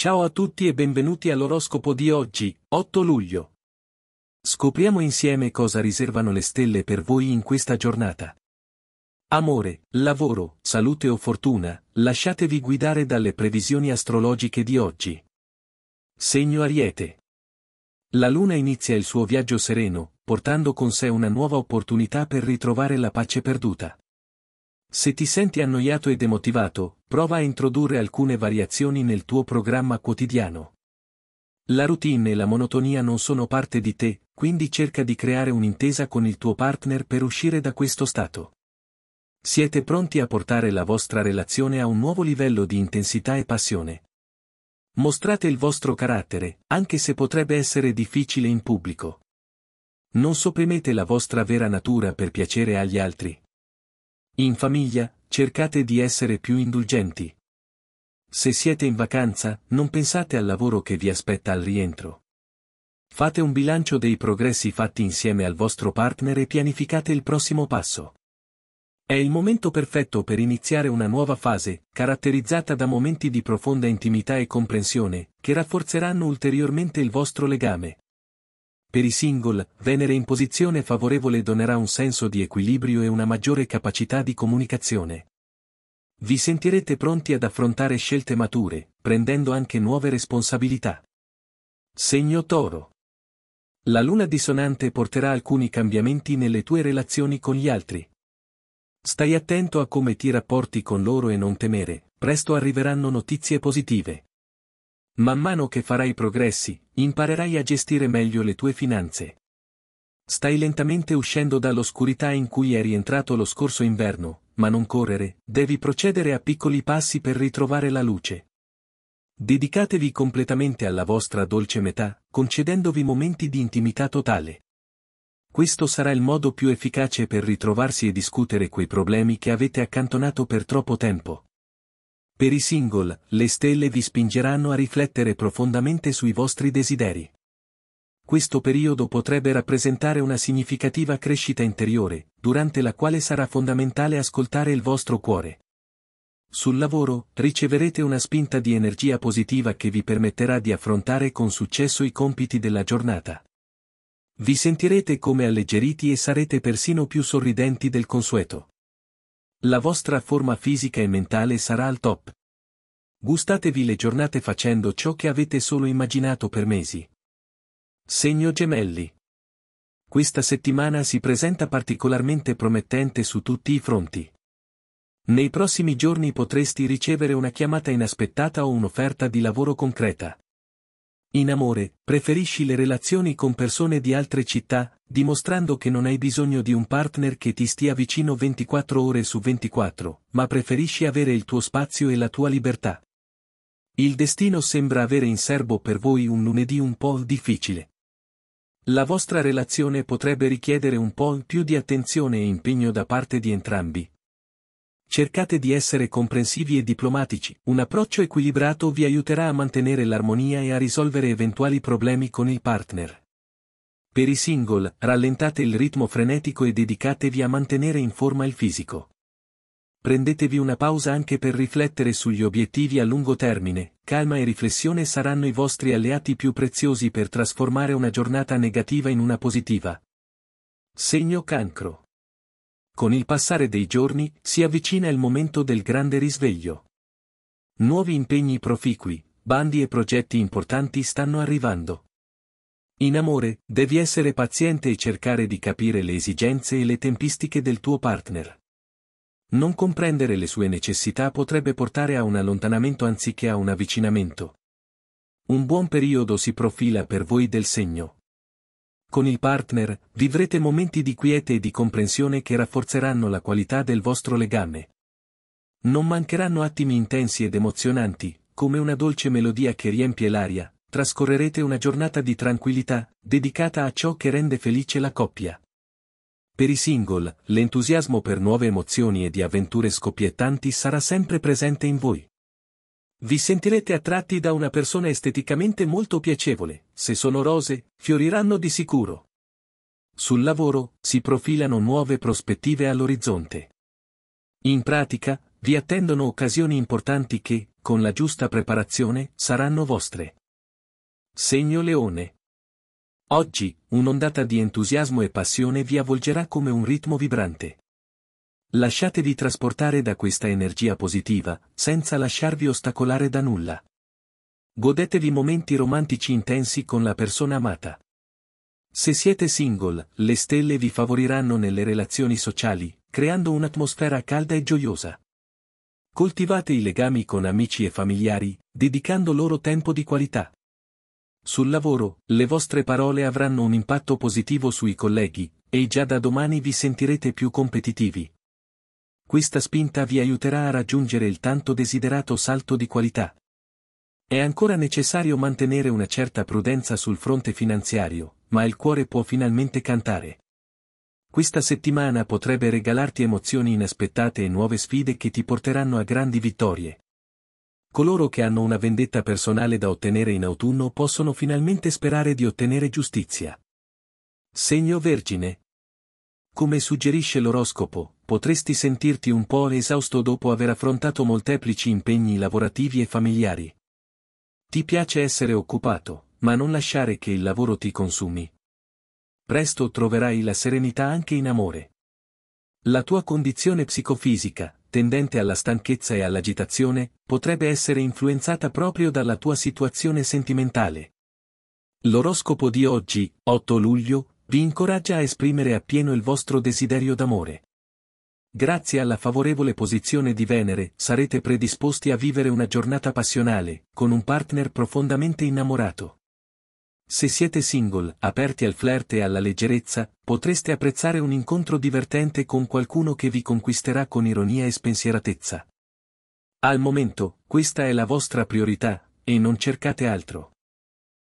Ciao a tutti e benvenuti all'oroscopo di oggi, 8 luglio. Scopriamo insieme cosa riservano le stelle per voi in questa giornata. Amore, lavoro, salute o fortuna, lasciatevi guidare dalle previsioni astrologiche di oggi. Segno Ariete. La Luna inizia il suo viaggio sereno, portando con sé una nuova opportunità per ritrovare la pace perduta. Se ti senti annoiato e demotivato, prova a introdurre alcune variazioni nel tuo programma quotidiano. La routine e la monotonia non sono parte di te, quindi cerca di creare un'intesa con il tuo partner per uscire da questo stato. Siete pronti a portare la vostra relazione a un nuovo livello di intensità e passione. Mostrate il vostro carattere, anche se potrebbe essere difficile in pubblico. Non sopprimete la vostra vera natura per piacere agli altri, in famiglia, cercate di essere più indulgenti. Se siete in vacanza, non pensate al lavoro che vi aspetta al rientro. Fate un bilancio dei progressi fatti insieme al vostro partner e pianificate il prossimo passo. È il momento perfetto per iniziare una nuova fase, caratterizzata da momenti di profonda intimità e comprensione, che rafforzeranno ulteriormente il vostro legame. Per i single, Venere in posizione favorevole donerà un senso di equilibrio e una maggiore capacità di comunicazione. Vi sentirete pronti ad affrontare scelte mature, prendendo anche nuove responsabilità. Segno Toro. La luna dissonante porterà alcuni cambiamenti nelle tue relazioni con gli altri. Stai attento a come ti rapporti con loro e non temere, presto arriveranno notizie positive. Man mano che farai progressi, imparerai a gestire meglio le tue finanze. Stai lentamente uscendo dall'oscurità in cui eri entrato lo scorso inverno, ma non correre, devi procedere a piccoli passi per ritrovare la luce. Dedicatevi completamente alla vostra dolce metà, concedendovi momenti di intimità totale. Questo sarà il modo più efficace per ritrovarsi e discutere quei problemi che avete accantonato per troppo tempo. Per i single, le stelle vi spingeranno a riflettere profondamente sui vostri desideri. Questo periodo potrebbe rappresentare una significativa crescita interiore, durante la quale sarà fondamentale ascoltare il vostro cuore. Sul lavoro, riceverete una spinta di energia positiva che vi permetterà di affrontare con successo i compiti della giornata. Vi sentirete come alleggeriti e sarete persino più sorridenti del consueto. La vostra forma fisica e mentale sarà al top. Gustatevi le giornate facendo ciò che avete solo immaginato per mesi. Segno gemelli. Questa settimana si presenta particolarmente promettente su tutti i fronti. Nei prossimi giorni potresti ricevere una chiamata inaspettata o un'offerta di lavoro concreta. In amore, preferisci le relazioni con persone di altre città, dimostrando che non hai bisogno di un partner che ti stia vicino 24 ore su 24, ma preferisci avere il tuo spazio e la tua libertà. Il destino sembra avere in serbo per voi un lunedì un po' difficile. La vostra relazione potrebbe richiedere un po' più di attenzione e impegno da parte di entrambi, cercate di essere comprensivi e diplomatici. Un approccio equilibrato vi aiuterà a mantenere l'armonia e a risolvere eventuali problemi con il partner. Per i single, rallentate il ritmo frenetico e dedicatevi a mantenere in forma il fisico. Prendetevi una pausa anche per riflettere sugli obiettivi a lungo termine, calma e riflessione saranno i vostri alleati più preziosi per trasformare una giornata negativa in una positiva. Segno cancro. Con il passare dei giorni si avvicina il momento del grande risveglio. Nuovi impegni proficui, bandi e progetti importanti stanno arrivando. In amore, devi essere paziente e cercare di capire le esigenze e le tempistiche del tuo partner. Non comprendere le sue necessità potrebbe portare a un allontanamento anziché a un avvicinamento. Un buon periodo si profila per voi del segno con il partner, vivrete momenti di quiete e di comprensione che rafforzeranno la qualità del vostro legame. Non mancheranno attimi intensi ed emozionanti, come una dolce melodia che riempie l'aria, trascorrerete una giornata di tranquillità, dedicata a ciò che rende felice la coppia. Per i single, l'entusiasmo per nuove emozioni e di avventure scoppiettanti sarà sempre presente in voi. Vi sentirete attratti da una persona esteticamente molto piacevole, se sono rose, fioriranno di sicuro. Sul lavoro, si profilano nuove prospettive all'orizzonte. In pratica, vi attendono occasioni importanti che, con la giusta preparazione, saranno vostre. Segno Leone. Oggi, un'ondata di entusiasmo e passione vi avvolgerà come un ritmo vibrante. Lasciatevi trasportare da questa energia positiva, senza lasciarvi ostacolare da nulla. Godetevi momenti romantici intensi con la persona amata. Se siete single, le stelle vi favoriranno nelle relazioni sociali, creando un'atmosfera calda e gioiosa. Coltivate i legami con amici e familiari, dedicando loro tempo di qualità. Sul lavoro, le vostre parole avranno un impatto positivo sui colleghi, e già da domani vi sentirete più competitivi, questa spinta vi aiuterà a raggiungere il tanto desiderato salto di qualità. È ancora necessario mantenere una certa prudenza sul fronte finanziario, ma il cuore può finalmente cantare. Questa settimana potrebbe regalarti emozioni inaspettate e nuove sfide che ti porteranno a grandi vittorie. Coloro che hanno una vendetta personale da ottenere in autunno possono finalmente sperare di ottenere giustizia. Segno Vergine. Come suggerisce l'oroscopo, potresti sentirti un po' esausto dopo aver affrontato molteplici impegni lavorativi e familiari. Ti piace essere occupato, ma non lasciare che il lavoro ti consumi. Presto troverai la serenità anche in amore. La tua condizione psicofisica, tendente alla stanchezza e all'agitazione, potrebbe essere influenzata proprio dalla tua situazione sentimentale. L'oroscopo di oggi, 8 luglio, vi incoraggia a esprimere appieno il vostro desiderio d'amore. Grazie alla favorevole posizione di Venere, sarete predisposti a vivere una giornata passionale, con un partner profondamente innamorato. Se siete single, aperti al flirt e alla leggerezza, potreste apprezzare un incontro divertente con qualcuno che vi conquisterà con ironia e spensieratezza. Al momento, questa è la vostra priorità, e non cercate altro.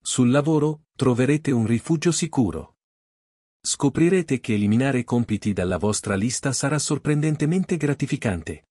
Sul lavoro, troverete un rifugio sicuro. Scoprirete che eliminare compiti dalla vostra lista sarà sorprendentemente gratificante.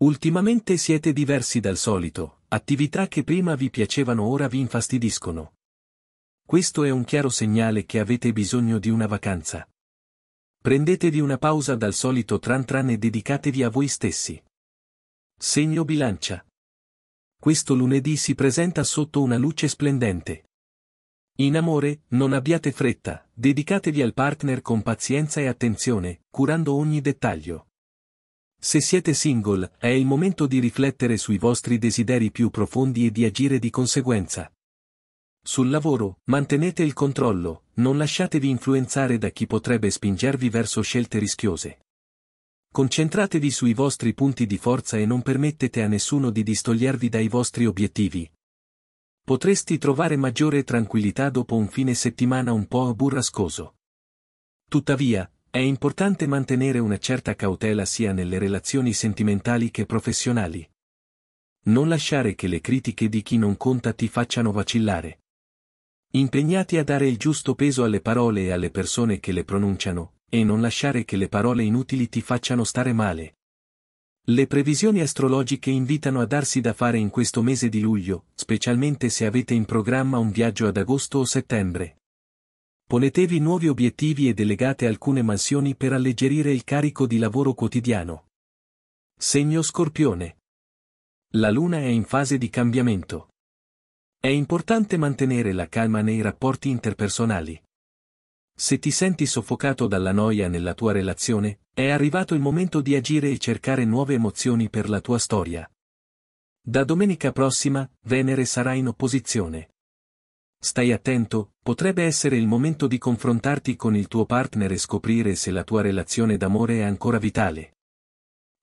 Ultimamente siete diversi dal solito, attività che prima vi piacevano ora vi infastidiscono. Questo è un chiaro segnale che avete bisogno di una vacanza. Prendetevi una pausa dal solito tran tran e dedicatevi a voi stessi. Segno bilancia. Questo lunedì si presenta sotto una luce splendente. In amore, non abbiate fretta, dedicatevi al partner con pazienza e attenzione, curando ogni dettaglio. Se siete single, è il momento di riflettere sui vostri desideri più profondi e di agire di conseguenza. Sul lavoro, mantenete il controllo, non lasciatevi influenzare da chi potrebbe spingervi verso scelte rischiose. Concentratevi sui vostri punti di forza e non permettete a nessuno di distogliervi dai vostri obiettivi, Potresti trovare maggiore tranquillità dopo un fine settimana un po' burrascoso. Tuttavia, è importante mantenere una certa cautela sia nelle relazioni sentimentali che professionali. Non lasciare che le critiche di chi non conta ti facciano vacillare. Impegnati a dare il giusto peso alle parole e alle persone che le pronunciano, e non lasciare che le parole inutili ti facciano stare male. Le previsioni astrologiche invitano a darsi da fare in questo mese di luglio, specialmente se avete in programma un viaggio ad agosto o settembre. Ponetevi nuovi obiettivi e delegate alcune mansioni per alleggerire il carico di lavoro quotidiano. Segno Scorpione. La Luna è in fase di cambiamento. È importante mantenere la calma nei rapporti interpersonali. Se ti senti soffocato dalla noia nella tua relazione, è arrivato il momento di agire e cercare nuove emozioni per la tua storia. Da domenica prossima, Venere sarà in opposizione. Stai attento, potrebbe essere il momento di confrontarti con il tuo partner e scoprire se la tua relazione d'amore è ancora vitale.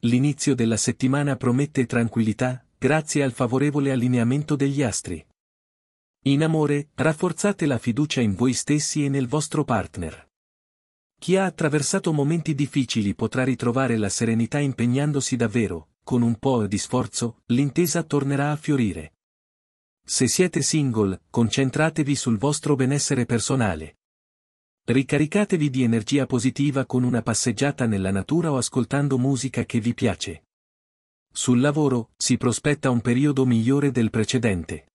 L'inizio della settimana promette tranquillità, grazie al favorevole allineamento degli astri. In amore, rafforzate la fiducia in voi stessi e nel vostro partner. Chi ha attraversato momenti difficili potrà ritrovare la serenità impegnandosi davvero, con un po' di sforzo, l'intesa tornerà a fiorire. Se siete single, concentratevi sul vostro benessere personale. Ricaricatevi di energia positiva con una passeggiata nella natura o ascoltando musica che vi piace. Sul lavoro, si prospetta un periodo migliore del precedente.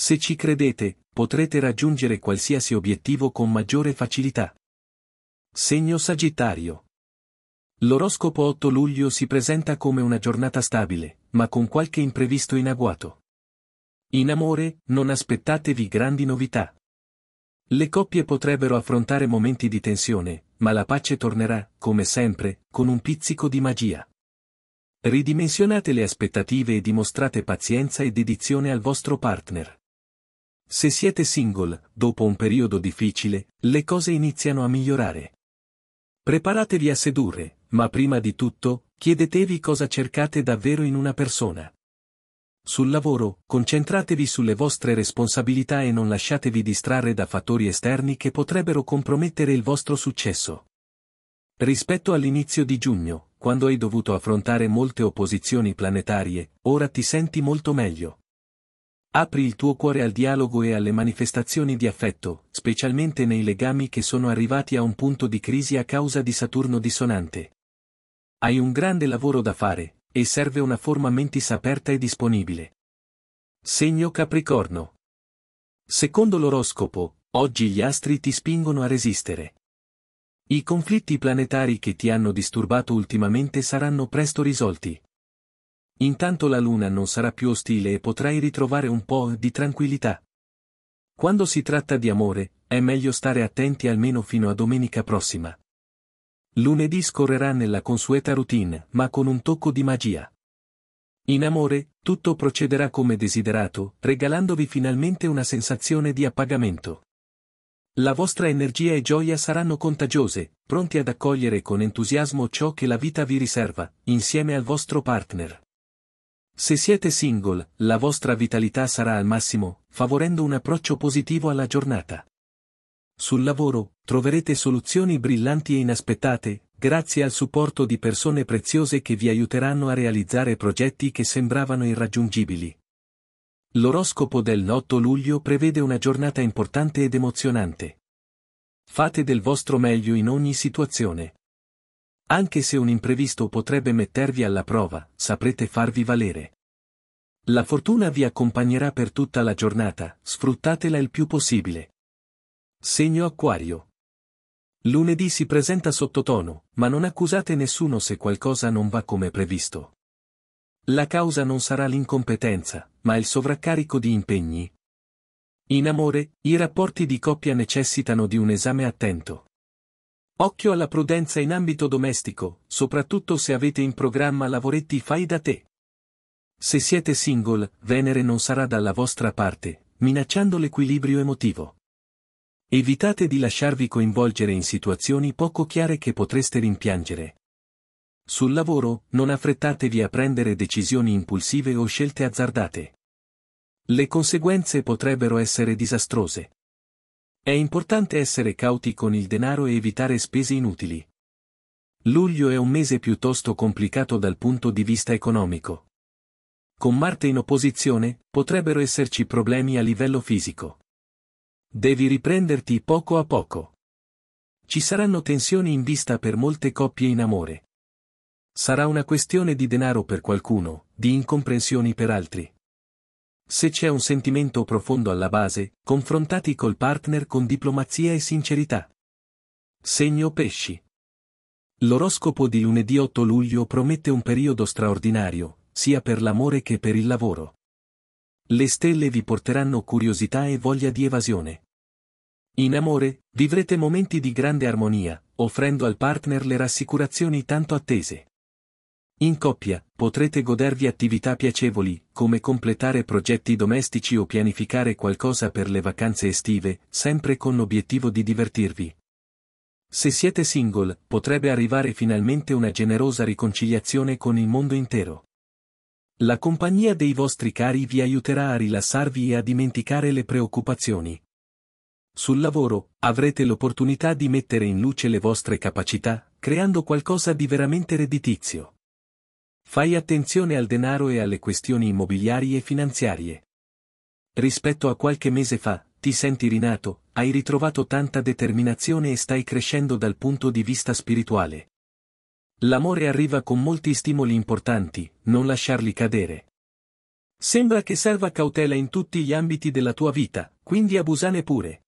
Se ci credete, potrete raggiungere qualsiasi obiettivo con maggiore facilità. Segno Sagittario. L'oroscopo 8 luglio si presenta come una giornata stabile, ma con qualche imprevisto in agguato. In amore, non aspettatevi grandi novità. Le coppie potrebbero affrontare momenti di tensione, ma la pace tornerà, come sempre, con un pizzico di magia. Ridimensionate le aspettative e dimostrate pazienza e dedizione al vostro partner. Se siete single, dopo un periodo difficile, le cose iniziano a migliorare. Preparatevi a sedurre, ma prima di tutto, chiedetevi cosa cercate davvero in una persona. Sul lavoro, concentratevi sulle vostre responsabilità e non lasciatevi distrarre da fattori esterni che potrebbero compromettere il vostro successo. Rispetto all'inizio di giugno, quando hai dovuto affrontare molte opposizioni planetarie, ora ti senti molto meglio. Apri il tuo cuore al dialogo e alle manifestazioni di affetto, specialmente nei legami che sono arrivati a un punto di crisi a causa di Saturno dissonante. Hai un grande lavoro da fare, e serve una forma mentis aperta e disponibile. Segno Capricorno. Secondo l'oroscopo, oggi gli astri ti spingono a resistere. I conflitti planetari che ti hanno disturbato ultimamente saranno presto risolti. Intanto la luna non sarà più ostile e potrai ritrovare un po' di tranquillità. Quando si tratta di amore, è meglio stare attenti almeno fino a domenica prossima. Lunedì scorrerà nella consueta routine, ma con un tocco di magia. In amore, tutto procederà come desiderato, regalandovi finalmente una sensazione di appagamento. La vostra energia e gioia saranno contagiose, pronti ad accogliere con entusiasmo ciò che la vita vi riserva, insieme al vostro partner. Se siete single, la vostra vitalità sarà al massimo, favorendo un approccio positivo alla giornata. Sul lavoro, troverete soluzioni brillanti e inaspettate, grazie al supporto di persone preziose che vi aiuteranno a realizzare progetti che sembravano irraggiungibili. L'oroscopo dell'8 luglio prevede una giornata importante ed emozionante. Fate del vostro meglio in ogni situazione. Anche se un imprevisto potrebbe mettervi alla prova, saprete farvi valere. La fortuna vi accompagnerà per tutta la giornata, sfruttatela il più possibile. Segno Acquario. Lunedì si presenta sottotono, ma non accusate nessuno se qualcosa non va come previsto. La causa non sarà l'incompetenza, ma il sovraccarico di impegni. In amore, i rapporti di coppia necessitano di un esame attento. Occhio alla prudenza in ambito domestico, soprattutto se avete in programma lavoretti fai da te. Se siete single, Venere non sarà dalla vostra parte, minacciando l'equilibrio emotivo. Evitate di lasciarvi coinvolgere in situazioni poco chiare che potreste rimpiangere. Sul lavoro, non affrettatevi a prendere decisioni impulsive o scelte azzardate. Le conseguenze potrebbero essere disastrose. È importante essere cauti con il denaro e evitare spese inutili. Luglio è un mese piuttosto complicato dal punto di vista economico. Con Marte in opposizione, potrebbero esserci problemi a livello fisico. Devi riprenderti poco a poco. Ci saranno tensioni in vista per molte coppie in amore. Sarà una questione di denaro per qualcuno, di incomprensioni per altri. Se c'è un sentimento profondo alla base, confrontati col partner con diplomazia e sincerità. Segno pesci. L'oroscopo di lunedì 8 luglio promette un periodo straordinario, sia per l'amore che per il lavoro. Le stelle vi porteranno curiosità e voglia di evasione. In amore, vivrete momenti di grande armonia, offrendo al partner le rassicurazioni tanto attese. In coppia, potrete godervi attività piacevoli, come completare progetti domestici o pianificare qualcosa per le vacanze estive, sempre con l'obiettivo di divertirvi. Se siete single, potrebbe arrivare finalmente una generosa riconciliazione con il mondo intero. La compagnia dei vostri cari vi aiuterà a rilassarvi e a dimenticare le preoccupazioni. Sul lavoro, avrete l'opportunità di mettere in luce le vostre capacità, creando qualcosa di veramente redditizio. Fai attenzione al denaro e alle questioni immobiliari e finanziarie. Rispetto a qualche mese fa, ti senti rinato, hai ritrovato tanta determinazione e stai crescendo dal punto di vista spirituale. L'amore arriva con molti stimoli importanti, non lasciarli cadere. Sembra che serva cautela in tutti gli ambiti della tua vita, quindi abusane pure.